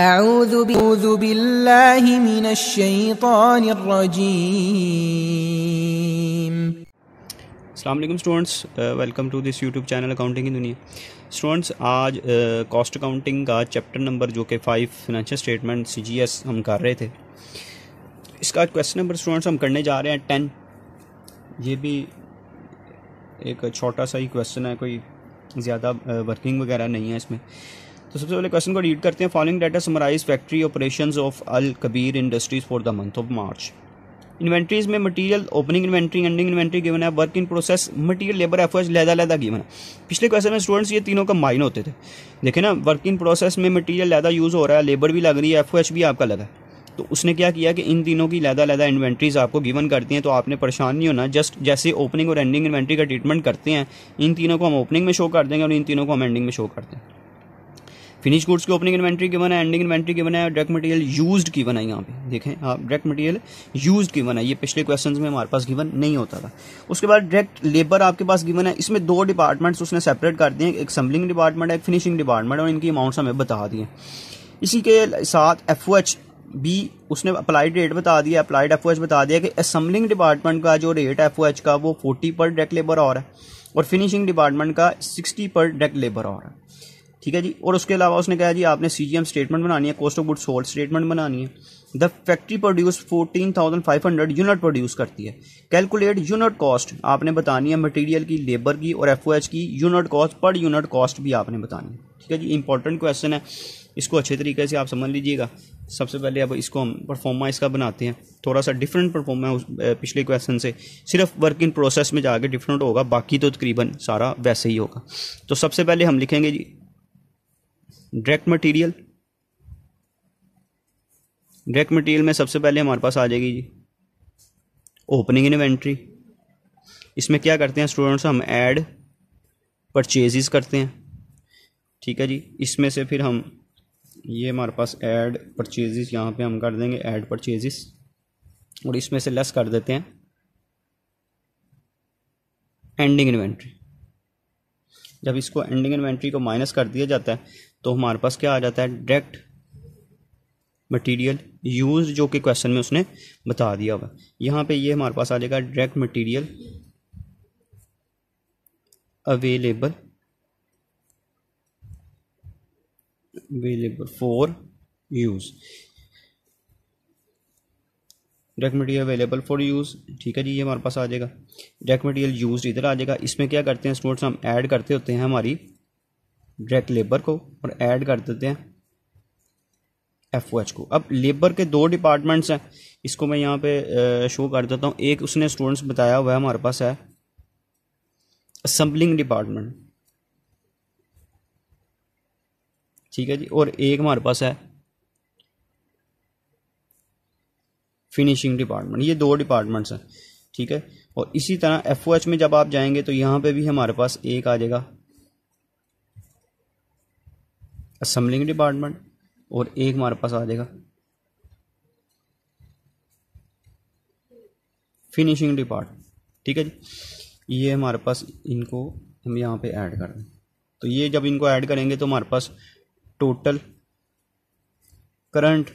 أعوذ بالله من الشيطان الرجيم अल्लाम students welcome to this YouTube channel accounting की दुनिया स्टूडेंट्स आज कॉस्ट uh, अकाउंटिंग का चैप्टर नंबर जो कि फाइव फाइनेंशियल स्टेटमेंट सी हम कर रहे थे इसका क्वेश्चन नंबर स्टूडेंट्स हम करने जा रहे हैं टेन ये भी एक छोटा सा ही क्वेश्चन है कोई ज़्यादा वर्किंग uh, वगैरह नहीं है इसमें तो सबसे पहले क्वेश्चन को रीड करते हैं following data summarise factory operation of Al Kabir industries for the month of March inventories में material opening inventory ending inventory given है work in process material labour efforts लहदा लहदा गिवन है पिछले क्वेश्चन में स्टूडेंट्स ये तीनों का माइन होते थे देखे ना वर्क इन प्रोसेस में मटीरियल लहदा यूज़ हो रहा है लेबर भी लग रही है एफ भी आपका लगा है तो उसने क्या किया कि इन तीनों की लहदा लहदा इन्वेंट्रीज आपको गिवन करती हैं तो आपने परेशान नहीं होना जस्ट जैसे ओपनिंग और एंडिंग इन्वेंट्री का ट्रीटमेंट करते हैं इन तीनों को हम ओपनिंग में शो कर देंगे और इन तीनों को हम एंडिंग में शो करते हैं फिनिश गुड्स की ओपनिंग इन्वेंट्री गिवन है एंडिंग इन्वेंट्री गिवन है डायरेक्ट मटेरियल यूज्ड गिवन है यहाँ पे देखें आप डायरेक्ट मटेरियल यूज्ड गिवन है ये पिछले क्वेश्चंस में हमारे पास गिवन नहीं होता था उसके बाद डायरेक्ट लेबर आपके पास गिवन है इसमें दो डिपार्टमेंट्स उसने सेपरेट कर दिए एक सम्बलिंग डिपार्टमेंट एक फिनिशिंग डिपार्टमेंट और इनकी अमाउंट्स हमें बता दिए इसी के साथ एफ बी उसने अप्लाइड रेट बता दिया अप्लाइड एफ बता दिया कि असम्बलिंग डिपार्टमेंट का जो रेट है एफ का वो फोर्टी पर डायरेक्ट लेबर और है और फिनिशिंग डिपार्टमेंट का सिक्सटी पर डायरेक्ट लेबर और है ठीक है जी और उसके अलावा उसने कहा जी आपने सी स्टेटमेंट बनानी है cost of good sold statement बनानी है the factory produce 14,500 unit produce करती है कैलकुलेट यूनिट कॉस्ट आपने बतानी है मटेरियल की लेबर की और एफ की unit cost per unit cost भी आपने बतानी है ठीक है जी इंपॉर्टेंट क्वेश्चन है इसको अच्छे तरीके से आप समझ लीजिएगा सबसे पहले अब इसको हम परफॉर्मा इसका बनाते हैं थोड़ा सा डिफरेंट परफॉर्मा उस पिछले क्वेश्चन से सिर्फ वर्क इन प्रोसेस में जाके डिफरेंट होगा बाकी तो तकरीबन सारा वैसे ही होगा तो सबसे पहले हम लिखेंगे जी डायरेक्ट मटेरियल डायरेक्ट मटेरियल में सबसे पहले हमारे पास आ जाएगी जी ओपनिंग इन्वेंट्री इसमें क्या करते हैं स्टूडेंट्स हम ऐड परचेजेस करते हैं ठीक है जी इसमें से फिर हम ये हमारे पास ऐड परचेजेस यहाँ पे हम कर देंगे ऐड परचेजेस और इसमें से लेस कर देते हैं एंडिंग इन्वेंट्री जब इसको एंडिंग इन्वेंट्री को माइनस कर दिया जाता है तो हमारे पास क्या आ जाता है डायरेक्ट मटेरियल यूज जो कि क्वेश्चन में उसने बता दिया हुआ यहाँ पे ये हमारे पास आ जाएगा direct material available available for use direct material available for use ठीक है जी ये हमारे पास आ जाएगा डायरेक्ट मटेरियल यूज इधर आ जाएगा इसमें क्या करते हैं स्टूडेंट्स हम ऐड करते होते हैं हमारी डायरेक्ट लेबर को और ऐड कर देते हैं एफ ओ एच को अब लेबर के दो डिपार्टमेंट्स हैं इसको मैं यहाँ पे शो कर देता हूँ एक उसने स्टूडेंट्स बताया हुआ है हमारे पास है असम्बलिंग डिपार्टमेंट ठीक है जी और एक हमारे पास है फिनिशिंग डिपार्टमेंट ये दो डिपार्टमेंट्स हैं ठीक है और इसी तरह एफ में जब आप जाएंगे तो यहाँ पे भी हमारे पास एक आ जाएगा असम्बलिंग डिपार्टमेंट और एक हमारे पास आ जाएगा फिनिशिंग डिपार्टमेंट ठीक है जी ये हमारे पास इनको हम यहाँ पे ऐड कर दें तो ये जब इनको ऐड करेंगे तो हमारे पास टोटल करंट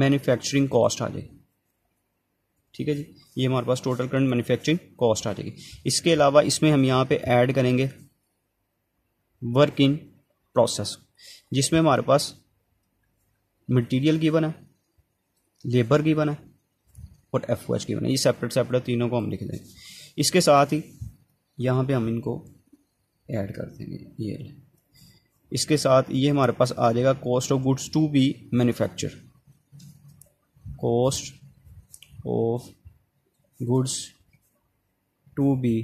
मैन्युफैक्चरिंग कॉस्ट आ जाएगी ठीक है जी ये हमारे पास टोटल करंट मैन्युफैक्चरिंग कॉस्ट आ जाएगी इसके अलावा इसमें हम यहाँ पे ऐड करेंगे वर्क इन प्रोसेस जिसमें हमारे पास मटेरियल गिवन है लेबर गिवन है और एफ ओ एच गिवन है ये सेपरेट सेपरेट तीनों को हम लिख देंगे इसके साथ ही यहाँ पे हम इनको ऐड कर देंगे ये इसके साथ ये हमारे पास आ जाएगा cost of goods to be manufacture cost of goods to be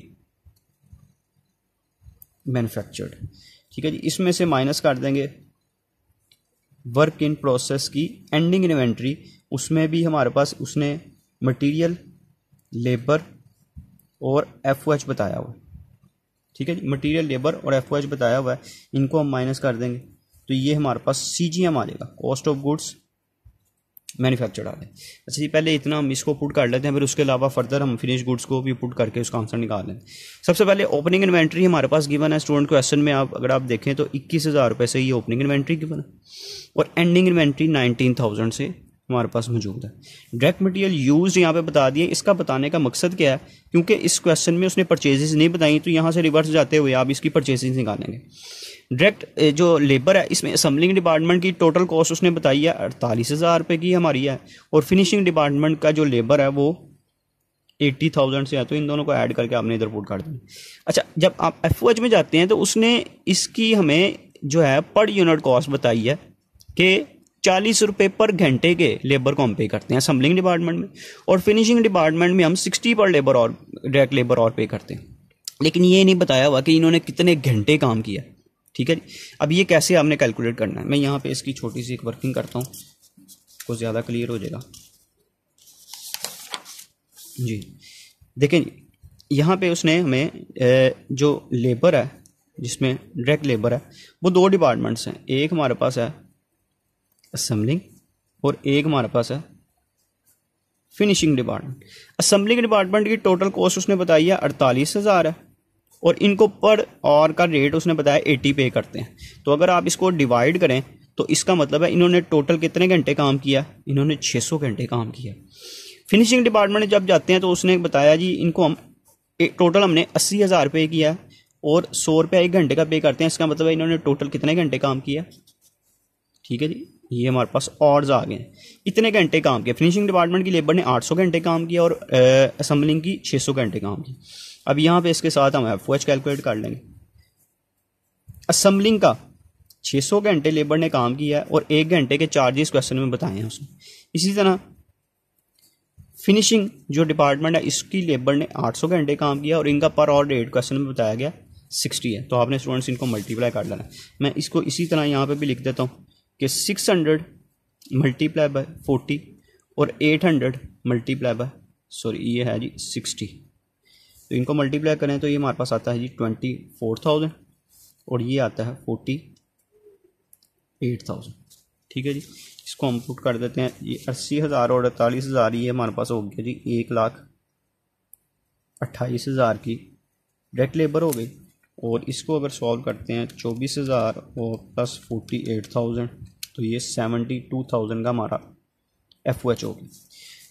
manufactured ठीक है जी इसमें से माइनस कर देंगे वर्क इन प्रोसेस की एंडिंग इन्वेंट्री उसमें भी हमारे पास उसने मटेरियल लेबर और एफ बताया हुआ ठीक है जी मटीरियल लेबर और एफ बताया हुआ है इनको हम माइनस कर देंगे तो ये हमारे पास सी जी एम आ जाएगा कॉस्ट ऑफ गुड्स मैनुफैक्चर आ रहे हैं अच्छा जी पहले इतना हम इसको पुट कर लेते हैं फिर उसके अलावा फर्दर हम फिनिश गुड्स को भी पुट करके उसका आंसर निकाल लें सबसे पहले ओपनिंग इन्वेंट्री हमारे पास गिवन है स्टूडेंट क्वेश्चन में आप अगर आप देखें तो इक्कीस हज़ार रुपये से ये ओपनिंग इन्वेंट्री गिवन है और एंडिंग इन्वेंट्री नाइनटीन थाउजेंड से हमारे पास मौजूद है डायरेक्ट मटेरियल यूज यहाँ पे बता दिए इसका बताने का मकसद क्या है क्योंकि इस क्वेश्चन में उसने परचेजेस नहीं बताई तो यहाँ से रिवर्स जाते हुए आप इसकी परचेजेस निकालेंगे डायरेक्ट जो लेबर है इसमें असम्बलिंग डिपार्टमेंट की टोटल कॉस्ट उसने बताई है अड़तालीस हज़ार रुपये की हमारी है और फिनिशिंग डिपार्टमेंट का जो लेबर है वो एट्टी थाउजेंड से है तो इन दोनों को ऐड करके आपने इधर पुट कर दी अच्छा जब आप एफ ओ एच में जाते हैं तो उसने इसकी हमें जो है पर यूनिट कॉस्ट बताई है कि चालीस रुपये पर घंटे के लेबर को हम पे करते हैं असम्बलिंग डिपार्टमेंट में और फिनिशिंग डिपार्टमेंट में हम सिक्सटी पर लेबर और डायरेक्ट लेबर और पे करते हैं लेकिन ये नहीं बताया हुआ कि इन्होंने कितने घंटे काम किया ठीक है अब ये कैसे आपने कैलकुलेट करना है मैं यहाँ पे इसकी छोटी सी एक वर्किंग करता हूँ कुछ ज़्यादा क्लियर हो जाएगा जी देखें यहाँ पे उसने हमें जो लेबर है जिसमें डायरेक्ट लेबर है वो दो डिपार्टमेंट्स हैं एक हमारे पास है असम्बलिंग और एक हमारे पास है फिनिशिंग डिपार्टमेंट असम्बलिंग डिपार्टमेंट की टोटल कॉस्ट उसने बताई है अड़तालीस हज़ार है और इनको पर और का रेट उसने बताया एटी पे करते हैं तो अगर आप इसको डिवाइड करें तो इसका मतलब है इन्होंने टोटल कितने घंटे काम किया इन्होंने छः सौ घंटे काम किया फिनिशिंग डिपार्टमेंट जब जाते हैं तो उसने बताया जी इनको हम टोटल हमने अस्सी हज़ार पे किया और सौ रुपया एक घंटे का पे करते हैं इसका मतलब है इन्होंने टोटल कितने घंटे काम किया ठीक है जी ये हमारे पास ऑर्ड्स आ गए इतने घंटे काम किया फिनिशिंग डिपार्टमेंट की लेबर ने 800 घंटे काम किया और असम्बलिंग की 600 घंटे काम किया अब यहाँ पे इसके साथ हम एफ कैलकुलेट कर लेंगे असम्बलिंग का 600 घंटे लेबर ने काम किया है और एक घंटे के चार्जेस क्वेश्चन में बताए हैं उसने इसी तरह फिनिशिंग जो डिपार्टमेंट है इसकी लेबर ने आठ घंटे काम किया और इनका पर और रेट क्वेश्चन में बताया गया सिक्सटी है तो आपने स्टूडेंट्स इनको मल्टीप्लाई कर लेना मैं इसको इसी तरह यहाँ पर भी लिख देता हूँ कि 600 हंड्रेड मल्टीप्लाई बाय फोर्टी और 800 हंड्रेड मल्टीप्लाई बाय सॉरी ये है जी 60 तो इनको मल्टीप्लाई करें तो ये हमारे पास आता है जी ट्वेंटी फोर थाउजेंड और ये आता है फोर्टी एट थाउजेंड ठीक है जी इसको हम पुट कर देते हैं ये अस्सी हज़ार और अड़तालीस हज़ार ये हमारे पास हो गया जी एक लाख अट्ठाईस हज़ार की डायरेक्ट लेबर हो गई और इसको अगर सॉल्व करते हैं चौबीस हज़ार और प्लस फोर्टी एट थाउजेंड तो ये सेवेंटी टू थाउजेंड का हमारा एफ ओ एच होगी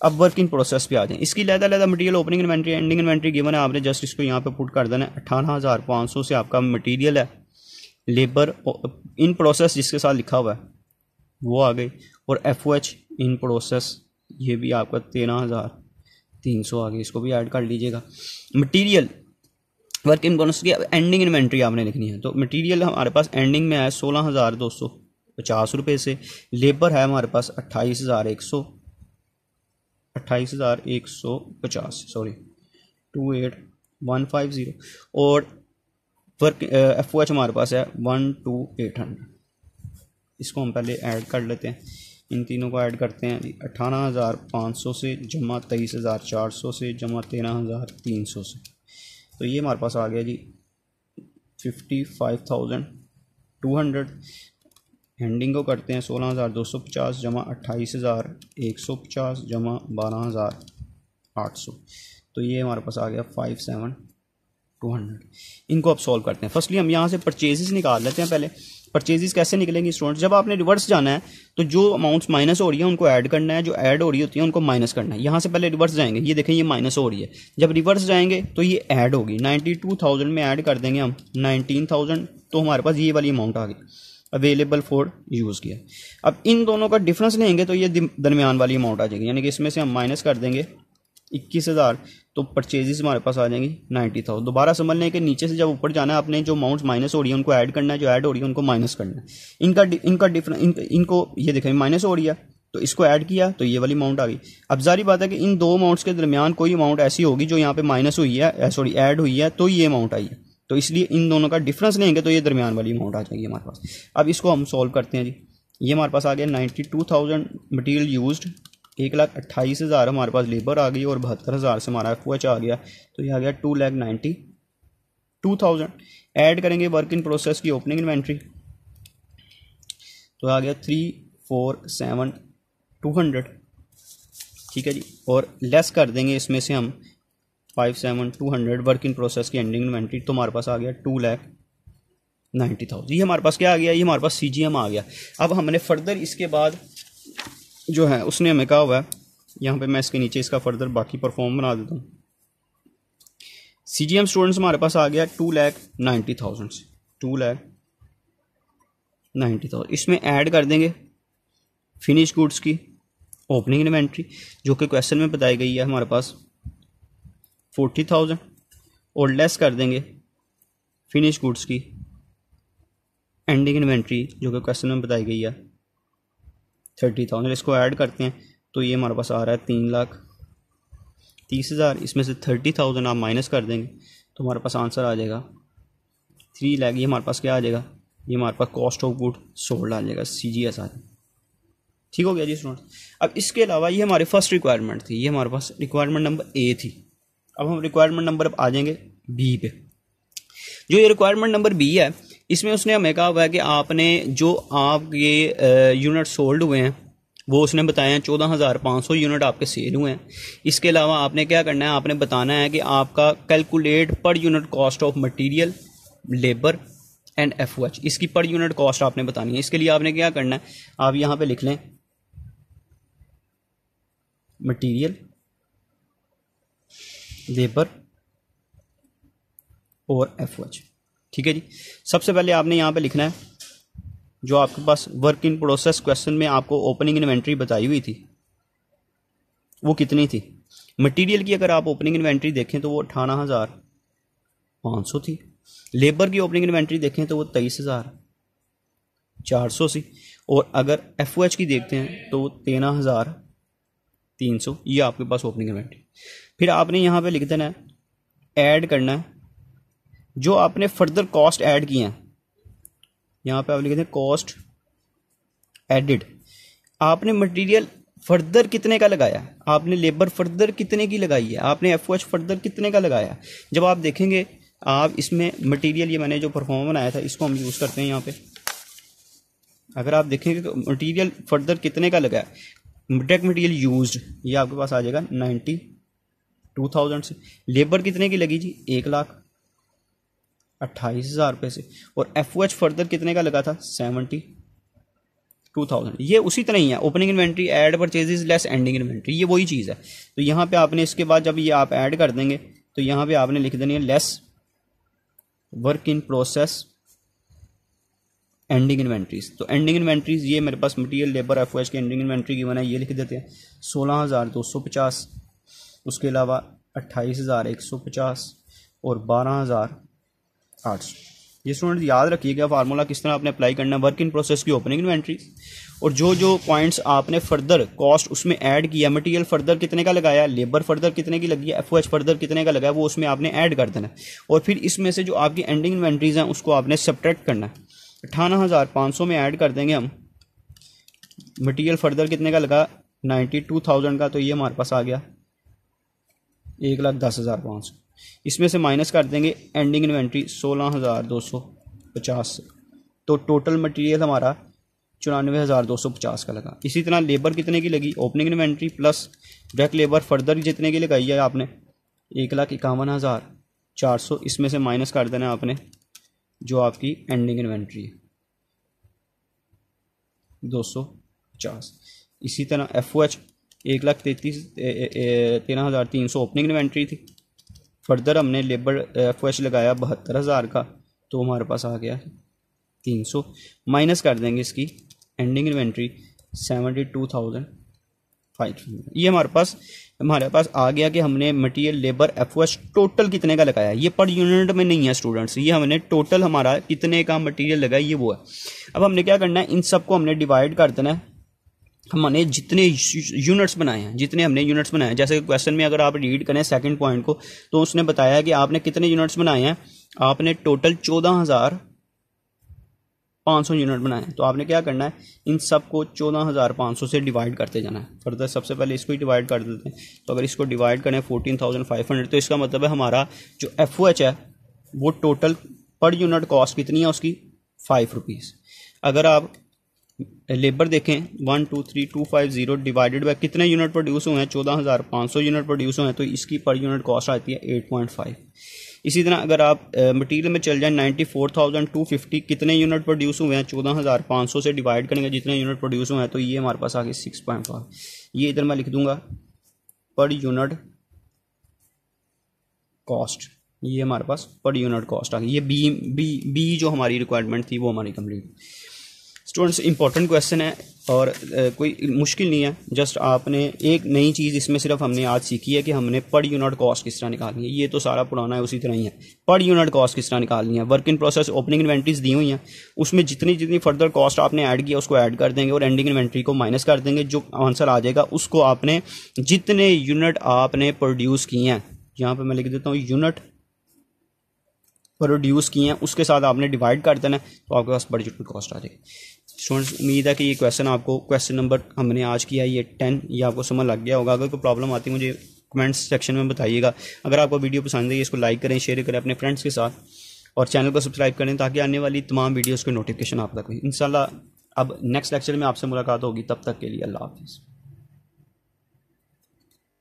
अब वर्क इन प्रोसेस पे आ जाए इसकी लहदा लहदा material opening inventory ending inventory given है आपने जस्ट इसको यहाँ पे पुट कर देना है अठारह हज़ार पाँच सौ से आपका मटेरियल है लेबर इन प्रोसेस जिसके साथ लिखा हुआ है वो आ गई और F O H in process ये भी आपका तेरह हज़ार तीन सौ आ गई इसको भी ऐड कर लीजिएगा मटेरियल वर्क इन बोनस की एंडिंग इन्वेंट्री आपने लिखनी है तो मटेरियल हमारे पास एंडिंग में है सोलह हज़ार दो सौ पचास रुपये से लेबर है हमारे पास अट्ठाईस हज़ार एक सौ अट्ठाईस हज़ार एक सौ पचास sorry two eight one five zero और वर्क एफ ओ एच हमारे पास है वन टू एट हंड्रेड इसको हम पहले ऐड कर लेते हैं इन तीनों को ऐड करते हैं अठारह हज़ार पाँच सौ से जमा तेईस हज़ार चार सौ से जमा तेरह हज़ार तीन सौ से तो ये हमारे पास आ गया जी fifty five thousand two hundred ending को करते हैं सोलह हज़ार दो सौ पचास जमा अट्ठाईस हज़ार एक सौ पचास जमा बारह हज़ार आठ सौ तो ये हमारे पास आ गया फाइव सेवन टू हंड्रेड इनको आप सॉल्व करते हैं फर्स्टली हम यहाँ से परचेजेस निकाल लेते हैं पहले परचेजेस कैसे निकलेंगे स्टूडेंट्स जब आपने रिवर्स जाना है तो जो अमाउंट्स माइनस हो रही है उनको ऐड करना है जो ऐड हो रही होती है उनको माइनस करना है यहाँ से पहले रिवर्स जाएंगे ये देखें ये माइनस हो रही है जब रिवर्स जाएंगे तो ये ऐड होगी नाइन्टी टू थाउजेंड में ऐड कर देंगे हम नाइनटीन थाउजेंड तो हमारे पास ये वाली अमाउंट आ गई अवेलेबल फॉर यूज़ किया अब इन दोनों का डिफरेंस लेंगे तो ये दरमियान वाली अमाउंट आ जाएगी यानी कि इसमें से हम माइनस कर देंगे इक्कीस हज़ार तो परचेजेस हमारे पास आ जाएंगी नाइन्टी थाउजेंड दोबारा समझ लें कि नीचे से जब ऊपर जाना है आपने जो अमाउंट्स माइनस हो रही है उनको ऐड करना है जो ऐड हो रही है उनको माइनस करना है इनका इनका डिफरेंस इन, इनको ये देखें माइनस हो रही है तो इसको ऐड किया तो ये वाली अमाउंट आ गई अब जारी बात है कि इन दो अमाउंट्स के दरमियान कोई अमाउंट ऐसी होगी जो यहाँ पे माइनस हुई है सॉरी ऐड हुई है तो ये अमाउंट आई है तो इसलिए इन दोनों का डिफरेंस लेंगे तो ये दरमियान वाली अमाउंट आ जाएगी हमारे पास अब इसको हम सॉल्व करते हैं जी ये हमारे पास आ गया ninety two thousand material use एक लाख अट्ठाईस हज़ार हमारे पास लेबर आ गई और बहत्तर हज़ार से हमारा एफ आ गया तो ये आ गया two lakh ninety two thousand add करेंगे वर्क इन प्रोसेस की ओपनिंग इन्वेंट्री तो आ गया three four seven two hundred ठीक है जी और लेस कर देंगे इसमें से हम five seven two hundred work in process की एंडिंग इन्वेंट्री तो हमारे पास आ गया टू लैख नाइन्टी थाउजेंड ये हमारे पास क्या आ गया ये हमारे पास सी जी एम आ गया अब हमने फर्दर इसके बाद जो है उसने हमें कहा हुआ है यहाँ पे मैं इसके नीचे इसका फर्दर बाकी परफॉर्म बना देता हूँ सी जी एम स्टूडेंट्स हमारे पास आ गया two lakh ninety thousand two lakh ninety thousand इसमें ऐड कर देंगे फिनिश गुड्स की ओपनिंग इन्वेंट्री जो कि क्वेश्चन में बताई गई है हमारे पास फोर्टी थाउजेंड और लेस कर देंगे फिनिश गुड्स की एंडिंग इन्वेंट्री जो कि क्वेश्चन में बताई गई है थर्टी थाउजेंड इसको ऐड करते हैं तो ये हमारे पास आ रहा है तीन लाख तीस हज़ार इसमें से थर्टी थाउजेंड आप माइनस कर देंगे तो हमारे पास आंसर आ जाएगा थ्री लाख ये हमारे पास क्या आ जाएगा ये हमारे पास कॉस्ट ऑफ गुड सोल्ड आ जाएगा सी जी एस आ ठीक हो गया जी स्टूडेंट अब इसके अलावा ये हमारी फर्स्ट रिक्वायरमेंट थी ये हमारे पास रिक्वायरमेंट नंबर ए थी अब हम रिक्वायरमेंट नंबर अब आ जाएंगे बी पे जो ये रिक्वायरमेंट नंबर बी है इसमें उसने हमें कहा हुआ है कि आपने जो आपके यूनिट सोल्ड हुए हैं वो उसने बताया चौदह हज़ार पाँच सौ यूनिट आपके सेल हुए हैं इसके अलावा आपने क्या करना है आपने बताना है कि आपका calculate per unit cost of material labour and F O H इसकी पर यूनिट कॉस्ट आपने बतानी है इसके लिए आपने क्या करना है आप यहाँ पे लिख लें मटेरियल लेबर और एफ ओ एच ठीक है जी सबसे पहले आपने यहाँ पे लिखना है जो आपके पास वर्क इन प्रोसेस क्वेश्चन में आपको ओपनिंग इन्वेंट्री बताई हुई थी वो कितनी थी मटेरियल की अगर आप ओपनिंग इन्वेंट्री देखें तो वो अठारह हज़ार पाँच सौ थी लेबर की ओपनिंग इन्वेंट्री देखें तो वो तेईस हज़ार चार सौ सी और अगर एफ ओ एच की देखते हैं तो वो तेरह हज़ार तीन सौ ये आपके पास ओपनिंग इन्वेंट्री फिर आपने यहाँ पे लिख देना है ऐड करना है जो आपने फर्दर कॉस्ट ऐड किए हैं यहाँ पे आप लिखे थे कॉस्ट एडिड आपने मटेरियल फर्दर कितने का लगाया आपने लेबर फर्दर कितने की लगाई है आपने एफ एच फर्दर कितने का लगाया जब आप देखेंगे आप इसमें मटेरियल ये मैंने जो परफॉर्म बनाया था इसको हम यूज़ करते हैं यहाँ पे अगर आप देखेंगे तो मटेरियल फर्दर कितने का लगाया डायरेक्ट मटेरियल यूज ये आपके पास आ जाएगा नाइन्टी टू थाउजेंड से लेबर कितने की लगी जी एक लाख अट्ठाईस हज़ार रुपये से और एफ ओ एच फर्दर कितने का लगा था सेवेंटी टू थाउजेंड ये उसी तरह ही है opening inventory add purchases less ending inventory ये वही चीज़ है तो यहाँ पे आपने इसके बाद जब ये आप ऐड कर देंगे तो यहाँ पे आपने लिख देनी है less work in process ending inventories तो एंडिंग इन्वेंट्रीज ये मेरे पास मटीरियल लेबर एफ की एंडिंग इन्वेंट्री की बना ये लिख देते हैं सोलह हज़ार दो सौ पचास उसके अलावा अट्ठाईस हज़ार एक सौ पचास और बारह हज़ार आर्ट्स ये स्टूडेंट याद रखिएगा फार्मूला किस तरह आपने अप्लाई करना है वर्क इन प्रोसेस की ओपनिंग इन्वेंट्री और जो जो पॉइंट्स आपने फर्दर कॉस्ट उसमें ऐड किया मटेरियल फर्दर कितने का लगाया लेबर फर्दर कितने की लगी है एफ फर्दर कितने का लगाया वो उसमें आपने ऐड कर देना और फिर इसमें से जो आपकी एंडिंग इन्वेंट्रीज हैं उसको आपने सब्ट्रैक्ट करना है अठारह हज़ार पाँच सौ में ऐड कर देंगे हम मटेरियल फर्दर कितने का लगा नाइन्टी टू थाउजेंड का तो ये हमारे पास आ गया एक लाख दस हज़ार पाँच सौ इसमें से माइनस कर देंगे एंडिंग इन्वेंट्री सोलह हज़ार दो सौ पचास से तो टोटल मटेरियल हमारा चौरानवे हज़ार दो सौ पचास का लगा इसी तरह लेबर कितने की लगी opening inventory plus direct labour further जितने की लगाई है आपने एक लाख इक्यावन हज़ार चार सौ इसमें से माइनस कर देना आपने जो आपकी एंडिंग इन्वेंट्री है दो सौ पचास इसी तरह एफ ओ एच एक लाख तैंतीस तेरह हज़ार तीन सौ ओपनिंग इन्वेंट्री थी फर्दर हमने लेबर एफ एच लगाया बहत्तर हज़ार का तो हमारे पास आ गया तीन सौ माइनस कर देंगे इसकी ending inventory seventy two thousand five hundred ये हमारे पास हमारे पास आ गया कि हमने मटेरियल लेबर एफ टोटल कितने का लगाया ये पर यूनिट में नहीं है स्टूडेंट्स ये हमने टोटल हमारा कितने का मटेरियल लगाया ये वो है अब हमने क्या करना है इन सबको हमने डिवाइड कर देना है हमने जितने यूनिट्स बनाए हैं जितने हमने यूनिट्स बनाए हैं जैसे क्वेश्चन में अगर आप रीड करें सेकंड पॉइंट को तो उसने बताया कि आपने कितने यूनिट्स बनाए हैं आपने टोटल चौदह हज़ार पाँच सौ यूनिट बनाए हैं तो आपने क्या करना है इन सबको चौदह हज़ार पाँच सौ से डिवाइड करते जाना है फर्दर सबसे पहले इसको ही डिवाइड कर देते हैं तो अगर इसको डिवाइड करें फोर्टीन थाउजेंड फाइव हंड्रेड तो इसका मतलब है हमारा जो एफ ओ एच है वो टोटल पर यूनिट कॉस्ट कितनी है उसकी फाइव रुपीज़ अगर आप लेबर देखें one two three two five zero divided by कितने यूनिट प्रोड्यूस हुए हैं चौदह हज़ार पाँच सौ यूनिट प्रोड्यूस हुए हैं तो इसकी पर यूनिट कॉस्ट आती है एट पॉइंट फाइव इसी तरह अगर आप मटेरियल में चल जाएं ninety four thousand two fifty कितने यूनिट प्रोड्यूस हुए हैं चौदह हज़ार पाँच सौ से डिवाइड करेंगे जितने यूनिट प्रोड्यूस हुए हैं तो ये हमारे पास आ गए सिक्स पॉइंट फाइव ये इधर मैं लिख दूंगा पर यूनिट कॉस्ट ये हमारे पास पर यूनिट कॉस्ट आ गई ये बी बी बी जो हमारी रिक्वायरमेंट थी वो हमारी कंप्लीट स्टूडेंट्स इंपॉर्टेंट क्वेश्चन है और कोई मुश्किल नहीं है जस्ट आपने एक नई चीज़ इसमें सिर्फ हमने आज सीखी है कि हमने पर यूनिट कॉस्ट किस तरह निकालनी है ये तो सारा पुराना है उसी तरह ही है पर यूनिट कॉस्ट किस तरह निकालनी है work in process opening inventories दी हुई हैं उसमें जितनी जितनी फर्दर कॉस्ट आपने ऐड किया उसको ऐड कर देंगे और एंडिंग इन्वेंट्री को माइनस कर देंगे जो आंसर आ जाएगा उसको आपने जितने यूनिट आपने प्रोड्यूस किए हैं यहाँ पर मैं लिख देता हूँ यूनिट प्रोड्यूस किए हैं उसके साथ आपने डिवाइड कर देना है तो आपके पास बड़ी यूनिट कॉस्ट आ जाएगी स्टूडेंट्स उम्मीद है कि ये क्वेश्चन आपको क्वेश्चन नंबर हमने आज किया ये टेन ये आपको समझ लग गया होगा अगर कोई प्रॉब्लम आती है मुझे कमेंट्स सेक्शन में बताइएगा अगर आपको वीडियो पसंद आई इसको लाइक करें शेयर करें अपने फ्रेंड्स के साथ और चैनल को सब्सक्राइब करें ताकि आने वाली तमाम वीडियोज़ के नोटिफिकेशन आप तक इन अब नेक्स्ट लेक्चर में आपसे मुलाकात होगी तब तक के लिए अल्लाह हाफिज़